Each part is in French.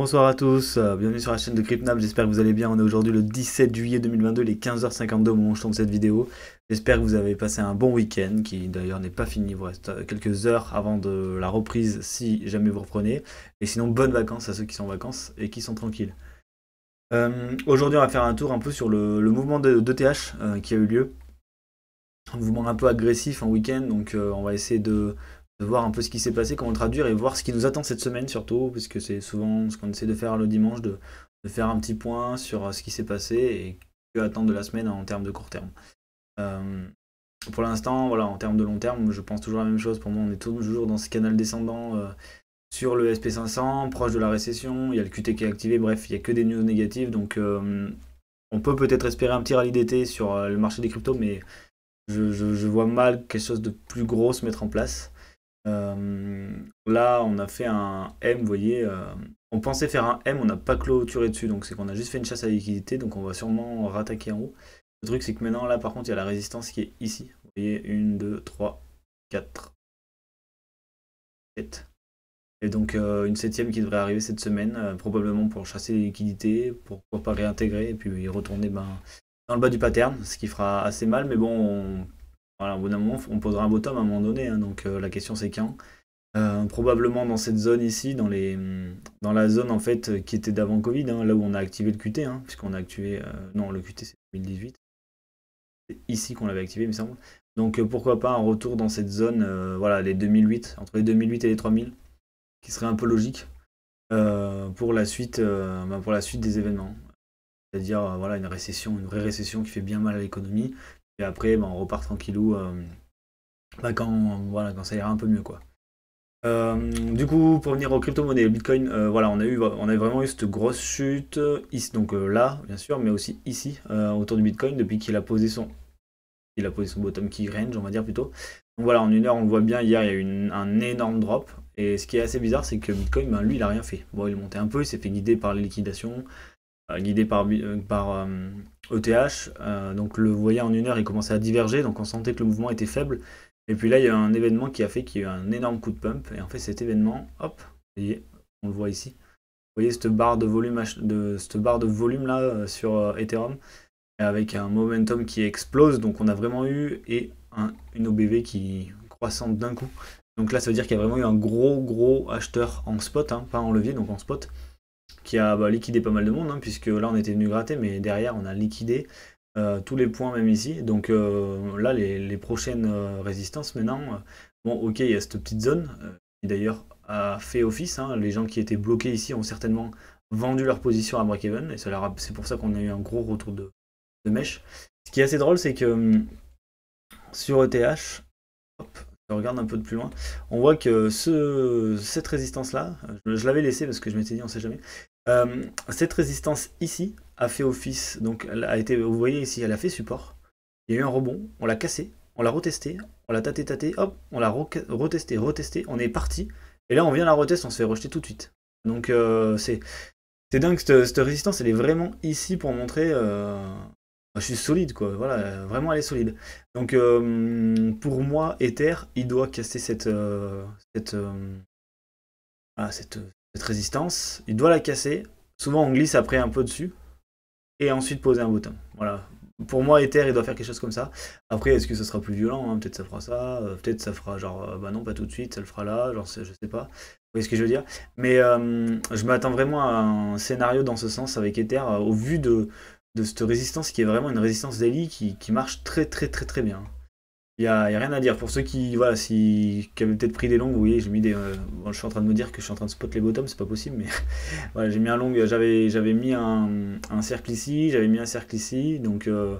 Bonsoir à tous, euh, bienvenue sur la chaîne de CryptNap, j'espère que vous allez bien. On est aujourd'hui le 17 juillet 2022, les 15h52 au moment où je tourne cette vidéo. J'espère que vous avez passé un bon week-end, qui d'ailleurs n'est pas fini, il vous reste euh, quelques heures avant de la reprise si jamais vous reprenez. Et sinon, bonnes vacances à ceux qui sont en vacances et qui sont tranquilles. Euh, aujourd'hui, on va faire un tour un peu sur le, mouvement de, TH qui a eu lieu. Un mouvement un peu agressif en week-end, donc on va essayer de, de voir un peu ce qui s'est passé, comment le traduire et voir ce qui nous attend cette semaine surtout, puisque c'est souvent ce qu'on essaie de faire le dimanche, de, faire un petit point sur euh, ce qui s'est passé et que attendre de la semaine en termes de court terme. Euh, pour l'instant, voilà, en termes de long terme, je pense toujours la même chose. Pour moi, on est toujours dans ce canal descendant euh, sur le SP500, proche de la récession. Il y a le QT qui est activé, bref, il n'y a que des news négatives. Donc, on peut peut-être espérer un petit rallye d'été sur le marché des cryptos, mais je vois mal quelque chose de plus gros se mettre en place. Euh, là, on a fait un M, vous voyez. Euh, on pensait faire un M, on n'a pas clôturé dessus, donc c'est qu'on a juste fait une chasse à liquidité, donc on va sûrement rattaquer en haut. Le truc, c'est que maintenant, là, par contre, il y a la résistance qui est ici. Vous voyez, 1, 2, 3, 4, 7. Et donc, euh, une septième qui devrait arriver cette semaine, probablement pour chasser les liquidités, pour pas réintégrer, et puis retourner ben, dans le bas du pattern, ce qui fera assez mal. Mais bon, voilà, au bout d'un moment, on posera un bottom à un moment donné, hein, donc euh, la question c'est quand. Euh, probablement dans cette zone ici, dans, les, hmm, dans la zone en fait qui était d'avant Covid, hein, là où on a activé le QT, hein, puisqu'on a activé, euh, non le QT c'est 2018, c'est ici qu'on l'avait activé, mais me semble. Donc pourquoi pas un retour dans cette zone, voilà les 2008, entre les 2008 et les 3000, qui serait un peu logique pour, la suite, ben, pour la suite des événements. C'est-à-dire voilà une récession, une vraie récession qui fait bien mal à l'économie, et après, ben, on repart tranquillou euh, ben, quand, voilà, quand ça ira un peu mieux. quoi. Euh, du coup, pour venir aux crypto-monnaies, le Bitcoin, euh, voilà, on a eu, on a vraiment eu cette grosse chute ici, donc là, bien sûr, mais aussi ici, autour du Bitcoin, depuis qu'il a posé son, il a posé son bottom key range, on va dire plutôt. voilà, en une heure, on le voit bien. Hier, il y a eu un énorme drop. Et ce qui est assez bizarre, c'est que Bitcoin, ben, lui, il a rien fait. Bon, il monté un peu, il s'est fait guider par les liquidations, guider par, par ETH. Euh, donc le voyant en une heure, il commençait à diverger, donc on sentait que le mouvement était faible. Et puis là, il y a un événement qui a fait qu'il y a eu un énorme coup de pump. Et en fait, cet événement, hop, vous voyez, on le voit ici. Vous voyez cette barre de volume, de, cette barre de volume là euh, sur euh, Ethereum, avec un momentum qui explose. Donc on a vraiment eu et une OBV qui croissante d'un coup. Donc là, ça veut dire qu'il y a vraiment eu un gros, gros acheteur en spot, hein, pas en levier, donc en spot qui a bah, liquidé pas mal de monde, hein, puisque là on était venu gratter, mais derrière on a liquidé euh, tous les points même ici. Donc euh, là les, prochaines euh, résistances maintenant, bon ok il y a cette petite zone, qui d'ailleurs a fait office, hein. les gens qui étaient bloqués ici ont certainement vendu leur position à break-even, et c'est pour ça qu'on a eu un gros retour de, de mèche. Ce qui est assez drôle c'est que hum, sur ETH, hop, regarde un peu de plus loin, on voit que ce, cette résistance-là, je, l'avais laissé parce que je m'étais dit on sait jamais, euh, cette résistance ici a fait office, donc elle a été, vous voyez ici, elle a fait support, il y a eu un rebond, on l'a cassé, on l'a retesté, on l'a taté taté hop, on l'a retesté, retesté, on est parti, et là on vient la retester, on se fait rejeter tout de suite. Donc euh, c'est dingue, cette, résistance, elle est vraiment ici pour montrer euh, je suis solide, quoi. Voilà, vraiment, elle est solide. Donc, euh, pour moi, Ether, il doit casser cette, euh, cette, euh, ah, cette, résistance. Il doit la casser. Souvent, on glisse après un peu dessus. Et ensuite, poser un bouton. Voilà. Pour moi, Ether, il doit faire quelque chose comme ça. Après, est-ce que ça sera plus violent hein? Peut-être ça fera ça. Peut-être ça fera genre, bah non, pas tout de suite, ça le fera là. Genre, je sais pas. Vous voyez ce que je veux dire Mais je m'attends vraiment à un scénario dans ce sens avec Ether, au vu de cette résistance qui est vraiment une résistance d'Eli qui, marche très très très très bien. Il n'y a, rien à dire. Pour ceux qui, voilà, si, qui avaient peut-être pris des longues, vous voyez, j'ai mis des. Euh, je suis en train de me dire que je suis en train de spot les bottoms, c'est pas possible, mais voilà, j'ai mis un long. J'avais, j'avais mis un, cercle ici, j'avais mis un cercle ici, donc euh,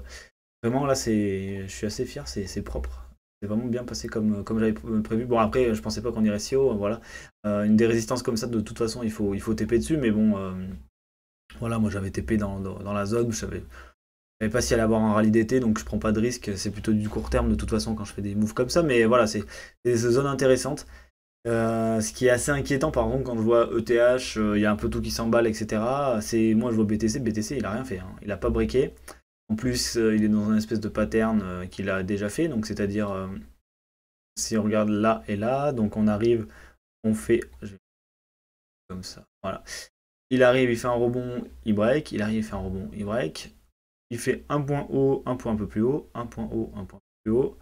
vraiment là, c'est, je suis assez fier, c'est, propre. C'est vraiment bien passé comme, comme j'avais prévu. Bon, après, je pensais pas qu'on irait si haut, hein, voilà. Euh, une des résistances comme ça, de toute façon, il faut, il faut TP dessus, mais bon voilà, moi j'avais TP dans, dans, la zone, je savais, savais pas si elle allait avoir un rallye d'été, donc je prends pas de risque. C'est plutôt du court terme de toute façon quand je fais des moves comme ça, mais voilà, c'est des zones intéressantes. Euh, ce qui est assez inquiétant par contre quand je vois ETH, euh, il y a un peu tout qui s'emballe, etc. C'est moi je vois BTC, BTC il a rien fait, hein. il a pas briqué. En plus euh, il est dans un espèce de pattern qu'il a déjà fait, donc c'est-à-dire si on regarde là et là, donc on arrive, on fait comme ça, voilà. Il arrive, il fait un rebond, il break. Il arrive, il fait un rebond, il break. Il fait un point haut, un point un peu plus haut, un point haut, un point plus haut.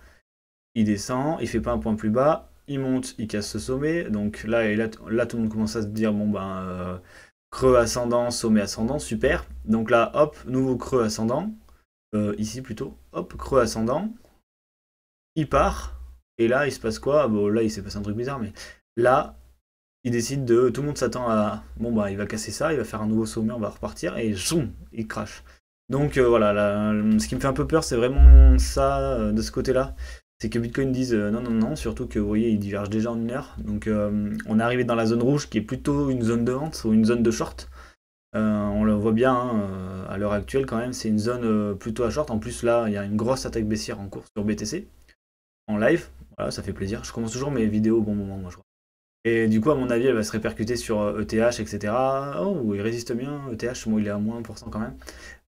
Il descend, il fait pas un point plus bas. Il monte, il casse ce sommet. Donc là, là, là tout le monde commence à se dire bon ben euh, creux ascendant, sommet ascendant, super. Donc là, hop, nouveau creux ascendant. Euh, ici plutôt, hop, creux ascendant. Il part. Et là, il se passe quoi ah, Bon, là, il s'est passé un truc bizarre, mais là, il décide de. Tout le monde s'attend à. Bon, bah, il va casser ça, il va faire un nouveau sommet, on va repartir, et zoom, il crache. Donc euh, voilà, ce qui me fait un peu peur, c'est vraiment ça, euh, de ce côté-là. C'est que Bitcoin dise euh, non, non, non, surtout que vous voyez, il diverge déjà en une heure. Donc on est arrivé dans la zone rouge qui est plutôt une zone de vente ou une zone de short. on le voit bien hein, à l'heure actuelle quand même, c'est une zone plutôt à short. En plus là, il y a une grosse attaque baissière en cours sur BTC, en live. Voilà, ça fait plaisir. Je commence toujours mes vidéos au bon moment, moi je crois. Et du coup, à mon avis, elle va se répercuter sur ETH, euh, e etc. Oh, il résiste bien, ETH, moi il est à moins 1% quand même.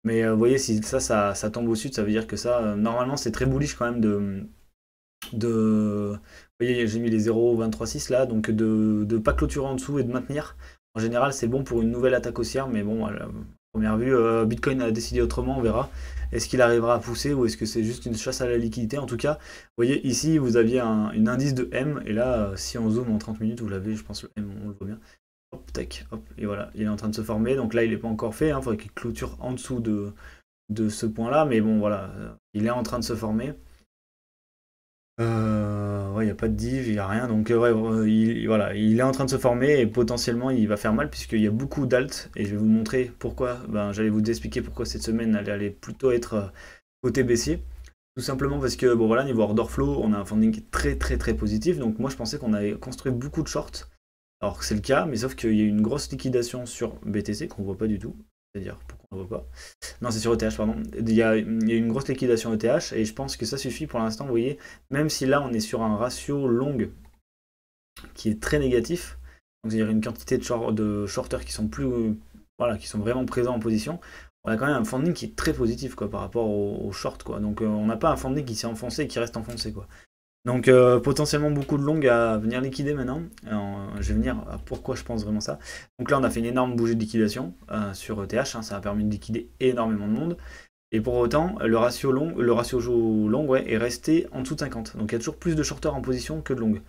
Mais euh, vous voyez, si ça, ça, tombe au sud, ça veut dire que ça, euh, normalement, c'est très bullish quand même de. de vous voyez, j'ai mis les 0,236 là, donc de ne pas clôturer en dessous et de maintenir. En général, c'est bon pour une nouvelle attaque haussière, mais bon, à première vue, Bitcoin a décidé autrement, on verra. Est-ce qu'il arrivera à pousser ou est-ce que c'est juste une chasse à la liquidité En tout cas, vous voyez ici, vous aviez un indice de M, et là, euh, si on zoome en 30 minutes, vous l'avez, je pense, le M, on le voit bien. Hop, tac, hop, et voilà, il est en train de se former. Donc là, il n'est pas encore fait, il hein. faudrait qu'il clôture en dessous de ce point-là, mais bon, voilà, euh, il est en train de se former. Euh, ouais, il n'y a pas de div, il n'y a rien. Donc, euh, ouais, euh, il, voilà, il est en train de se former et potentiellement il va faire mal puisqu'il y a beaucoup d'alt. Et je vais vous montrer pourquoi. Ben, j'allais vous expliquer pourquoi cette semaine elle allait plutôt être côté baissier. Tout simplement parce que, bon voilà, niveau order flow, on a un funding très très très positif. Donc, moi je pensais qu'on avait construit beaucoup de shorts. Alors que c'est le cas, mais sauf qu'il y a une grosse liquidation sur BTC qu'on voit pas du tout dire pourquoi on ne voit pas. Non, c'est sur ETH, pardon. Il y, a, il une grosse liquidation ETH et je pense que ça suffit pour l'instant, vous voyez, même si là on est sur un ratio long qui est très négatif, donc c'est-à-dire une quantité de, de shorters qui sont plus voilà, qui sont vraiment présents en position, on a quand même un funding qui est très positif quoi, par rapport au, shorts. short. Quoi. Donc euh, on n'a pas un funding qui s'est enfoncé et qui reste enfoncé. Quoi. Donc euh, potentiellement beaucoup de longues à venir liquider maintenant. Euh, je vais venir à pourquoi je pense vraiment ça. Donc là on a fait une énorme bougie de liquidation euh, sur ETH, hein. ça a permis de liquider énormément de monde. Et pour autant, le ratio long, le ratio long est resté en dessous de 50. Donc il y a toujours plus de shorteurs en position que de longues.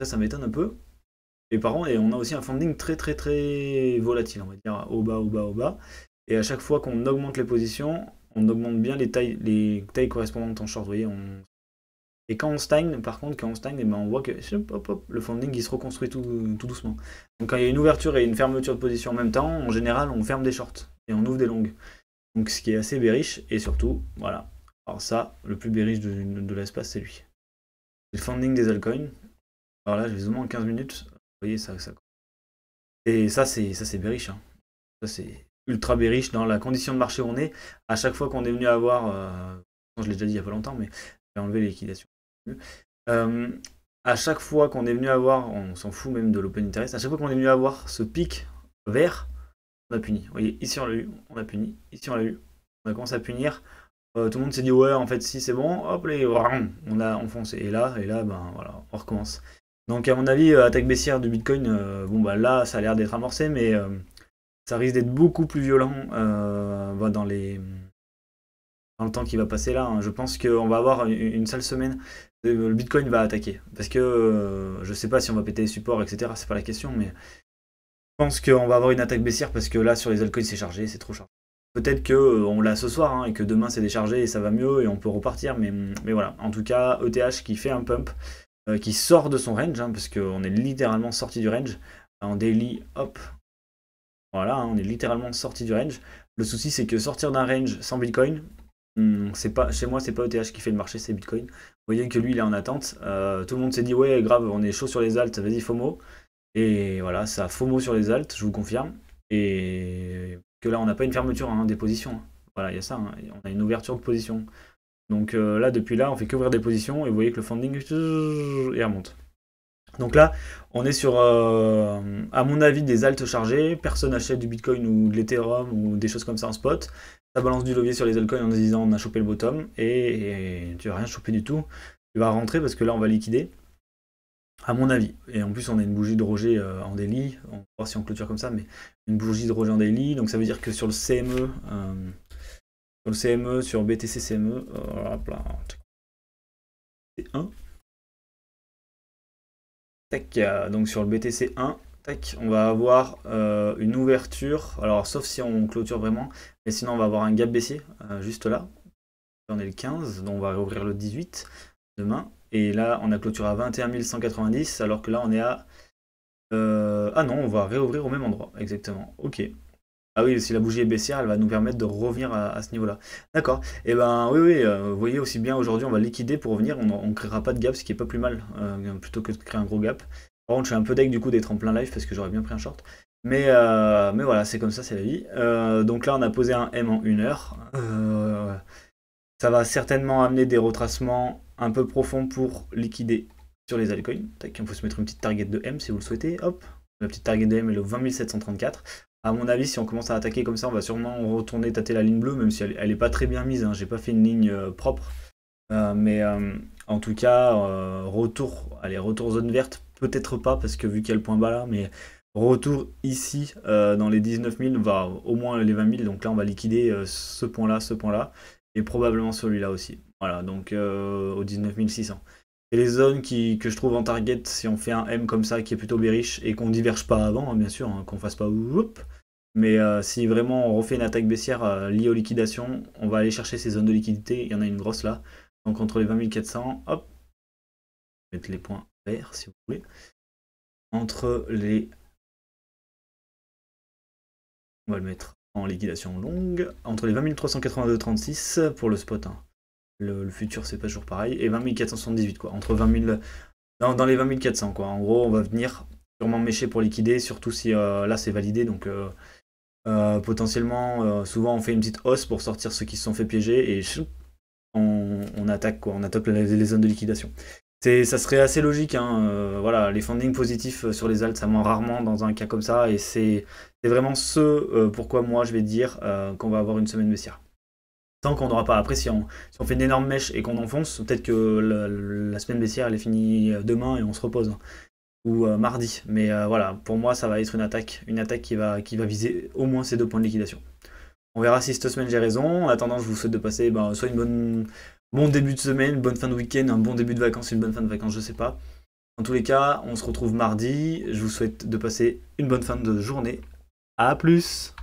Ça, ça m'étonne un peu. Et par an, et on a aussi un funding très très très volatile, on va dire au bas, au bas, au bas. Et à chaque fois qu'on augmente les positions, on augmente bien les tailles, les tailles correspondantes en short. Vous voyez, on et quand on stagne, par contre, quand on stagne, eh ben, on voit que le funding il se reconstruit tout, doucement. Donc quand il y a une ouverture et une fermeture de position en même temps, en général, on ferme des shorts et on ouvre des longues. Donc ce qui est assez bearish et surtout, voilà. Alors ça, le plus bearish de, l'espace, c'est lui. Le funding des altcoins. Alors là, je vais zoomer en 15 minutes. Vous voyez ça, ça. Et ça, c'est ça, c'est bearish. Hein. Ça, c'est ultra bearish dans la condition de marché où on est. À chaque fois qu'on est venu avoir, euh, je l'ai déjà dit il y a pas longtemps, mais j'ai enlevé les liquidations. Euh, à chaque fois qu'on est venu avoir, on s'en fout même de l'open interest, à chaque fois qu'on est venu avoir ce pic vert, on a puni. Vous voyez, ici on l'a eu, on a puni, ici on l'a eu, on a commencé à punir. Euh, tout le monde s'est dit ouais en fait si c'est bon, hop les on a enfoncé. Et là, et là, ben voilà, on recommence. Donc à mon avis, euh, attaque baissière du Bitcoin, bon bah là ça a l'air d'être amorcé, mais ça risque d'être beaucoup plus violent bah, dans les dans le temps qui va passer là. Hein. Je pense qu'on va avoir une, seule sale semaine. Le Bitcoin va attaquer. Parce que je euh, je sais pas si on va péter les supports, etc. C'est pas la question, mais je pense qu'on va avoir une attaque baissière parce que là, sur les altcoins, c'est chargé, c'est trop chargé. Peut-être que euh, l'a ce soir hein, et que demain c'est déchargé et ça va mieux et on peut repartir, mais, mais voilà. En tout cas, ETH qui fait un pump, euh, qui sort de son range, hein, parce qu'on est littéralement sorti du range. En daily, hop, voilà, on est littéralement sorti du range. Le souci, c'est que sortir d'un range sans Bitcoin, Hmm, c'est pas chez moi c'est pas ETH qui fait le marché c'est Bitcoin vous voyez que lui il est en attente euh, tout le monde s'est dit ouais grave on est chaud sur les altes vas-y FOMO et voilà ça FOMO sur les altes je vous confirme et que là on n'a pas une fermeture hein, des positions voilà il y a ça hein, on a une ouverture de position donc euh, là depuis là on fait qu'ouvrir des positions et vous voyez que le funding il remonte donc là, on est sur, euh, à mon avis, des altes chargées. Personne achète du Bitcoin ou de l'Ethereum ou des choses comme ça en spot. Ça balance du levier sur les altcoins en disant on a chopé le bottom et, tu n'as rien chopé du tout. Tu vas rentrer parce que là, on va liquider. À mon avis. Et en plus, on a une bougie de Roger euh, en daily. On va voir si on clôture comme ça, mais une bougie de Roger en daily. Donc ça veut dire que sur le CME, euh, sur le CME, sur BTC CME, c'est 1. Tac, euh, donc sur le BTC 1, tac, on va avoir euh, une ouverture. Alors, sauf si on clôture vraiment, mais sinon, on va avoir un gap baissier euh, juste là. On est le 15, donc on va réouvrir le 18 demain. Et là, on a clôturé à 21 190, alors que là, on est à. Ah non, on va réouvrir au même endroit, exactement. Ok. Ah oui, si la bougie est baissière, elle va nous permettre de revenir à, ce niveau-là. D'accord. Et eh ben oui, oui, euh, vous voyez aussi bien aujourd'hui, on va liquider pour revenir, on ne créera pas de gap, ce qui est pas plus mal, euh, plutôt que de créer un gros gap. Par contre, je suis un peu deck du coup d'être en plein live parce que j'aurais bien pris un short. Mais, euh, mais voilà, c'est comme ça, c'est la vie. donc là, on a posé un M en une heure. ça va certainement amener des retracements un peu profonds pour liquider sur les altcoins. Tac, il faut se mettre une petite target de M si vous le souhaitez. Hop, la petite target de M est le 734 à mon avis, si on commence à attaquer comme ça, on va sûrement retourner tâter la ligne bleue, même si elle, n'est pas très bien mise. Je hein. J'ai pas fait une ligne euh, propre. Euh, mais euh, en tout cas, retour, allez, retour zone verte, peut-être pas, parce que vu qu'il y a le point bas là, mais retour ici dans les 19 000, va au moins les 20 000. Donc là, on va liquider ce point là, ce point là, et probablement celui là aussi. Voilà, donc au 19 600. Et les zones qui, que je trouve en target, si on fait un M comme ça, qui est plutôt riche et qu'on diverge pas avant, hein, bien sûr, hein, qu'on fasse pas mais euh, si vraiment on refait une attaque baissière euh, liée aux liquidations, on va aller chercher ces zones de liquidité, il y en a une grosse là. Donc entre les 20 400, hop, mettre les points verts si vous voulez. Entre les... On va le mettre en liquidation longue. Entre les 20 36 pour le spot 1. Hein le, futur c'est pas toujours pareil, et 20 478 quoi, entre 20 000, dans, les 20 400 quoi, en gros on va venir sûrement mécher pour liquider, surtout si euh, là c'est validé, donc euh, euh, potentiellement souvent on fait une petite hausse pour sortir ceux qui se sont fait piéger, et on, attaque quoi, on attaque les, zones de liquidation. C'est, ça serait assez logique, hein. voilà, les fundings positifs sur les alts, ça ment rarement dans un cas comme ça, et c'est, c'est vraiment ce pourquoi moi je vais dire qu'on va avoir une semaine baissière tant qu'on n'aura pas. Après, si on, fait une énorme mèche et qu'on enfonce, peut-être que la, semaine baissière, elle est finie demain et on se repose. Ou euh, mardi. Mais euh, voilà, pour moi, ça va être une attaque. Une attaque qui va, viser au moins ces deux points de liquidation. On verra si cette semaine j'ai raison. En attendant, je vous souhaite de passer ben, soit une bonne bon début de semaine, une bonne fin de week-end, un bon début de vacances, une bonne fin de vacances, je sais pas. En tous les cas, on se retrouve mardi. Je vous souhaite de passer une bonne fin de journée. A plus